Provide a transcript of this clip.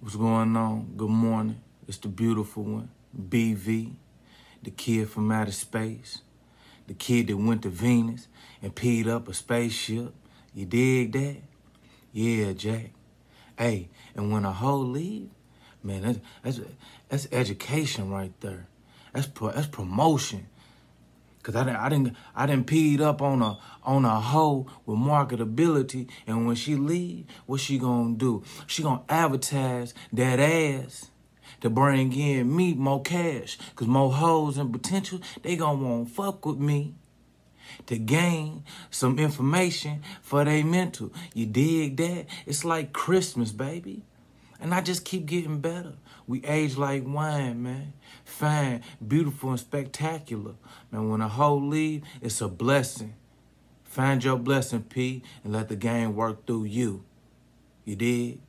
What's going on? Good morning. It's the beautiful one, BV, the kid from outer space, the kid that went to Venus and peed up a spaceship. You dig that? Yeah, Jack. Hey, and when a hoe leave, man, that's, that's, that's education right there. That's, pro, that's promotion. Cause I didn't, I didn't, I didn't peed up on a on a hoe with marketability. And when she leave, what she gonna do? She gonna advertise that ass to bring in me more cash. Cause more hoes and potential, they gonna want fuck with me to gain some information for their mental. You dig that? It's like Christmas, baby. And I just keep getting better. We age like wine, man. Fine, beautiful, and spectacular. Man, when a hoe leave, it's a blessing. Find your blessing, P, and let the game work through you. You did.